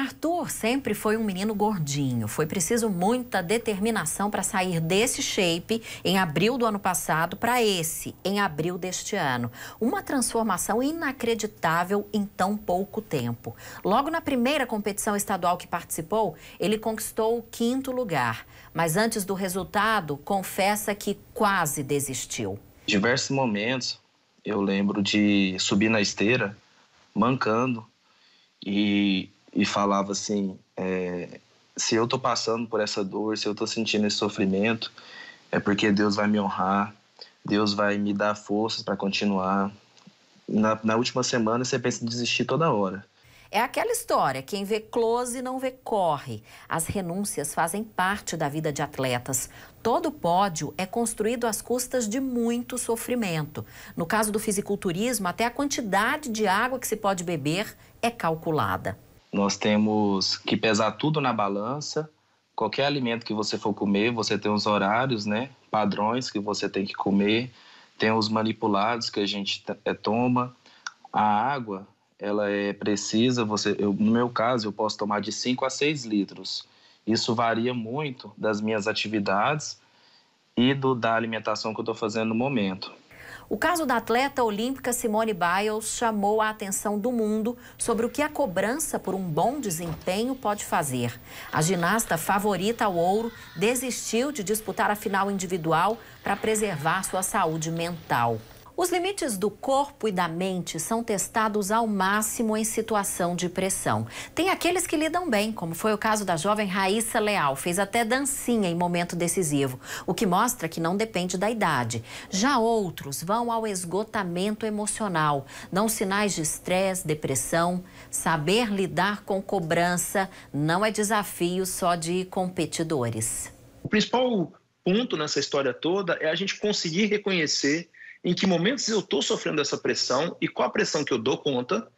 Arthur sempre foi um menino gordinho. Foi preciso muita determinação para sair desse shape em abril do ano passado para esse, em abril deste ano. Uma transformação inacreditável em tão pouco tempo. Logo na primeira competição estadual que participou, ele conquistou o quinto lugar. Mas antes do resultado, confessa que quase desistiu. Em diversos momentos, eu lembro de subir na esteira, mancando. E e falava assim: é, se eu estou passando por essa dor, se eu estou sentindo esse sofrimento, é porque Deus vai me honrar, Deus vai me dar forças para continuar. Na, na última semana você pensa em desistir toda hora. É aquela história: quem vê close não vê corre. As renúncias fazem parte da vida de atletas. Todo pódio é construído às custas de muito sofrimento. No caso do fisiculturismo, até a quantidade de água que se pode beber é calculada. Nós temos que pesar tudo na balança. Qualquer alimento que você for comer, você tem os horários, né? Padrões que você tem que comer, tem os manipulados que a gente eh, toma. A água, ela é precisa, você, eu, no meu caso, eu posso tomar de 5 a 6 litros. Isso varia muito das minhas atividades e do, da alimentação que eu estou fazendo no momento. O caso da atleta olímpica Simone Biles chamou a atenção do mundo sobre o que a cobrança por um bom desempenho pode fazer. A ginasta favorita ao ouro desistiu de disputar a final individual para preservar sua saúde mental. Os limites do corpo e da mente são testados ao máximo em situação de pressão. Tem aqueles que lidam bem, como foi o caso da jovem Raíssa Leal, fez até dancinha em momento decisivo, o que mostra que não depende da idade. Já outros vão ao esgotamento emocional, dão sinais de estresse, depressão. Saber lidar com cobrança não é desafio só de competidores. O principal ponto nessa história toda é a gente conseguir reconhecer em que momentos eu estou sofrendo essa pressão e qual a pressão que eu dou conta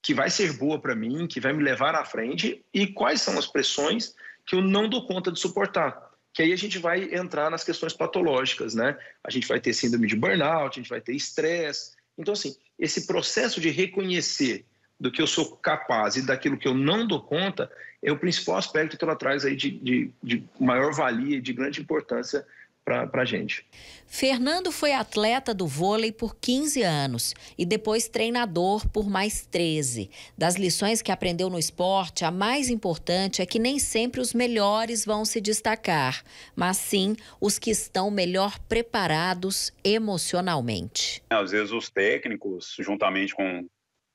que vai ser boa para mim, que vai me levar à frente e quais são as pressões que eu não dou conta de suportar. Que aí a gente vai entrar nas questões patológicas, né? A gente vai ter síndrome de burnout, a gente vai ter estresse. Então, assim, esse processo de reconhecer do que eu sou capaz e daquilo que eu não dou conta é o principal aspecto que ela traz aí de, de, de maior valia e de grande importância para a gente. Fernando foi atleta do vôlei por 15 anos e depois treinador por mais 13. Das lições que aprendeu no esporte, a mais importante é que nem sempre os melhores vão se destacar, mas sim os que estão melhor preparados emocionalmente. É, às vezes os técnicos, juntamente com,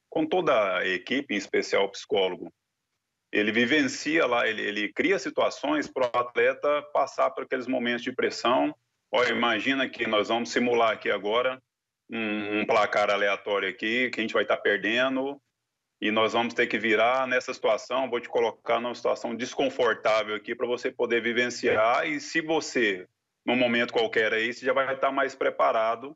com toda a equipe, em especial o psicólogo, ele vivencia lá, ele, ele cria situações para o atleta passar por aqueles momentos de pressão. Olha, imagina que nós vamos simular aqui agora um, um placar aleatório aqui, que a gente vai estar tá perdendo, e nós vamos ter que virar nessa situação, vou te colocar numa situação desconfortável aqui para você poder vivenciar, e se você, num momento qualquer aí, você já vai estar tá mais preparado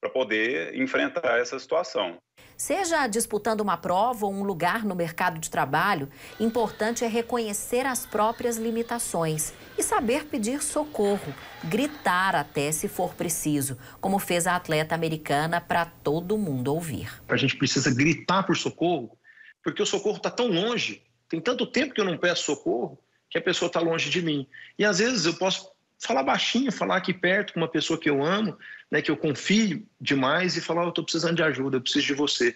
para poder enfrentar essa situação. Seja disputando uma prova ou um lugar no mercado de trabalho, importante é reconhecer as próprias limitações e saber pedir socorro, gritar até se for preciso, como fez a atleta americana para todo mundo ouvir. A gente precisa gritar por socorro, porque o socorro está tão longe, tem tanto tempo que eu não peço socorro, que a pessoa está longe de mim. E às vezes eu posso falar baixinho, falar aqui perto com uma pessoa que eu amo, né, que eu confio demais e falar, eu estou precisando de ajuda, eu preciso de você.